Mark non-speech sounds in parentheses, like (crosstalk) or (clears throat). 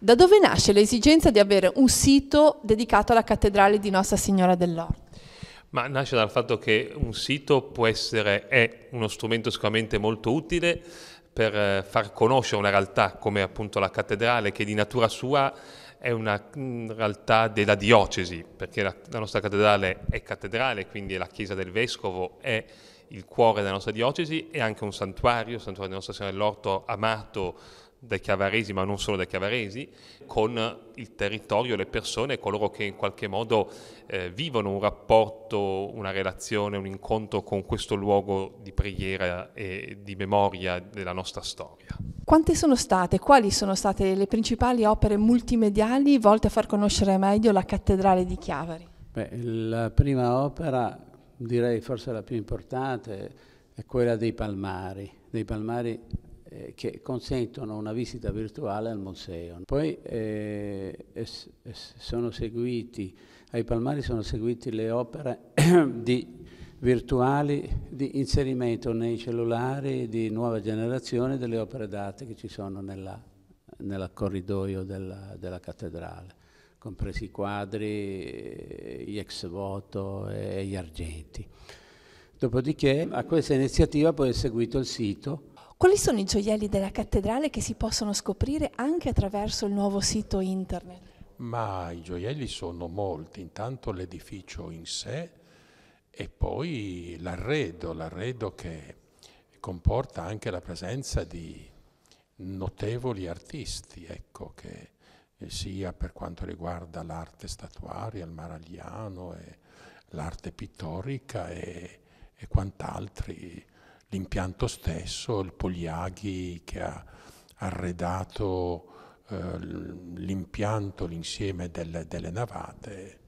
Da dove nasce l'esigenza di avere un sito dedicato alla cattedrale di Nostra Signora dell'Orto? Ma nasce dal fatto che un sito può essere, è uno strumento sicuramente molto utile per eh, far conoscere una realtà come appunto la cattedrale che di natura sua è una mm, realtà della diocesi, perché la, la nostra cattedrale è cattedrale, quindi la chiesa del vescovo, è il cuore della nostra diocesi, è anche un santuario, il santuario di Nostra Signora dell'Orto amato dai Chiavaresi, ma non solo dai Chiavaresi, con il territorio, le persone, coloro che in qualche modo eh, vivono un rapporto, una relazione, un incontro con questo luogo di preghiera e di memoria della nostra storia. Quante sono state, quali sono state le principali opere multimediali volte a far conoscere meglio la cattedrale di Chiavari? Beh, la prima opera, direi forse la più importante, è quella dei Palmari, dei Palmari eh, che consentono una visita virtuale al museo. Poi eh, es, es, sono seguiti, ai Palmari sono seguite le opere (clears throat) di virtuali di inserimento nei cellulari di nuova generazione delle opere d'arte che ci sono nel corridoio della, della cattedrale, compresi i quadri, eh, gli ex voto e gli argenti. Dopodiché a questa iniziativa poi è seguito il sito quali sono i gioielli della cattedrale che si possono scoprire anche attraverso il nuovo sito internet? Ma i gioielli sono molti, intanto l'edificio in sé e poi l'arredo, l'arredo che comporta anche la presenza di notevoli artisti, ecco, che eh, sia per quanto riguarda l'arte statuaria, il maragliano, l'arte pittorica e, e quant'altri l'impianto stesso, il Pogliaghi che ha arredato eh, l'impianto, l'insieme delle, delle navate